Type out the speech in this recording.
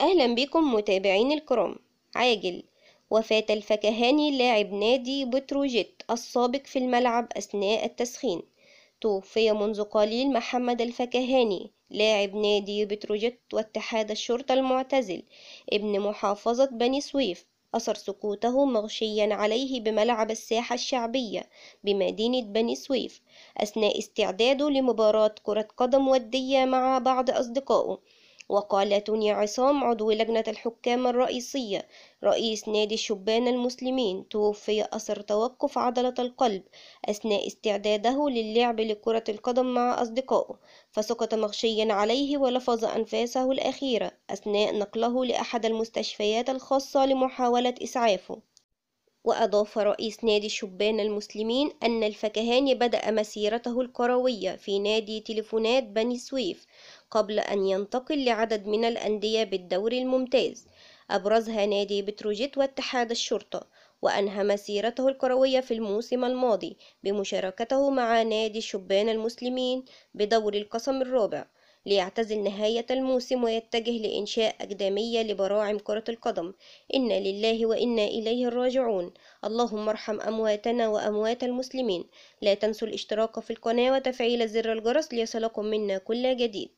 أهلا بكم متابعين الكرام عاجل وفاة الفكهاني لاعب نادي بتروجيت السابق في الملعب أثناء التسخين توفي منذ قليل محمد الفكهاني لاعب نادي بتروجيت واتحاد الشرطة المعتزل ابن محافظة بني سويف أثر سقوطه مغشيا عليه بملعب الساحة الشعبية بمدينة بني سويف أثناء استعداده لمباراة كرة قدم ودية مع بعض أصدقائه وقال توني عصام عضو لجنة الحكام الرئيسية رئيس نادي الشبان المسلمين توفي أثر توقف عضلة القلب أثناء استعداده للعب لكرة القدم مع أصدقائه فسقط مغشيا عليه ولفظ أنفاسه الأخيرة أثناء نقله لأحد المستشفيات الخاصة لمحاولة إسعافه وأضاف رئيس نادي شبان المسلمين أن الفكهاني بدأ مسيرته الكروية في نادي تليفونات بني سويف قبل أن ينتقل لعدد من الأندية بالدوري الممتاز أبرزها نادي بتروجيت واتحاد الشرطة وأنهى مسيرته الكروية في الموسم الماضي بمشاركته مع نادي شبان المسلمين بدور القسم الرابع ليعتزل نهاية الموسم ويتجه لإنشاء أكاديمية لبراعم كرة القدم إنا لله وإنا إليه الراجعون اللهم ارحم أمواتنا وأموات المسلمين لا تنسوا الاشتراك في القناة وتفعيل زر الجرس ليصلكم منا كل جديد